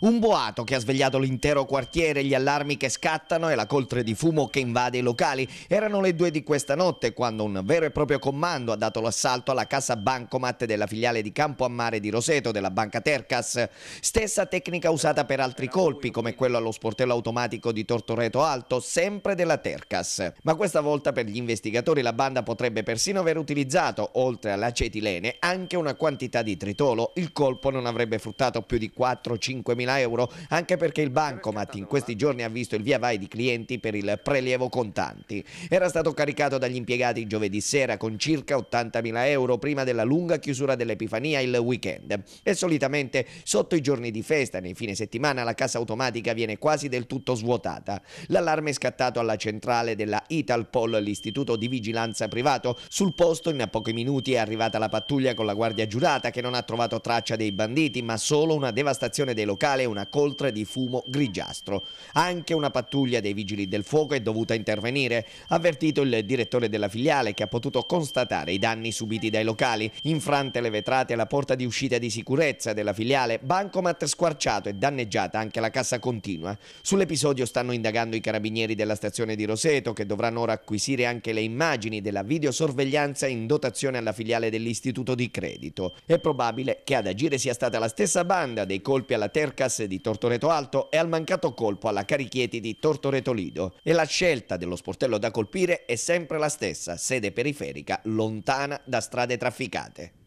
Un boato che ha svegliato l'intero quartiere, gli allarmi che scattano e la coltre di fumo che invade i locali. Erano le due di questa notte quando un vero e proprio comando ha dato l'assalto alla cassa bancomat della filiale di Campo a Mare di Roseto della Banca Tercas. Stessa tecnica usata per altri colpi come quello allo sportello automatico di Tortoreto Alto, sempre della Tercas. Ma questa volta per gli investigatori la banda potrebbe persino aver utilizzato, oltre all'acetilene, anche una quantità di tritolo. Il colpo non avrebbe fruttato più di 4-5 mila 100.000 euro, anche perché il bancomat in questi giorni ha visto il via vai di clienti per il prelievo contanti. Era stato caricato dagli impiegati giovedì sera con circa 80.000 euro prima della lunga chiusura dell'Epifania il weekend e solitamente sotto i giorni di festa, nei fine settimana, la cassa automatica viene quasi del tutto svuotata. L'allarme è scattato alla centrale della Italpol, l'istituto di vigilanza privato. Sul posto in pochi minuti è arrivata la pattuglia con la guardia giurata che non ha trovato traccia dei banditi ma solo una devastazione dei locali locale una coltre di fumo grigiastro. Anche una pattuglia dei vigili del fuoco è dovuta intervenire, ha avvertito il direttore della filiale che ha potuto constatare i danni subiti dai locali, infrante le vetrate e la porta di uscita di sicurezza della filiale, bancomat squarciato e danneggiata anche la cassa continua. Sull'episodio stanno indagando i carabinieri della stazione di Roseto che dovranno ora acquisire anche le immagini della videosorveglianza in dotazione alla filiale dell'istituto di credito. È probabile che ad agire sia stata la stessa banda dei colpi alla terca Adidas di Tortoreto Alto e al mancato colpo alla Carichieti di Tortoreto Lido. E la scelta dello sportello da colpire è sempre la stessa, sede periferica, lontana da strade trafficate.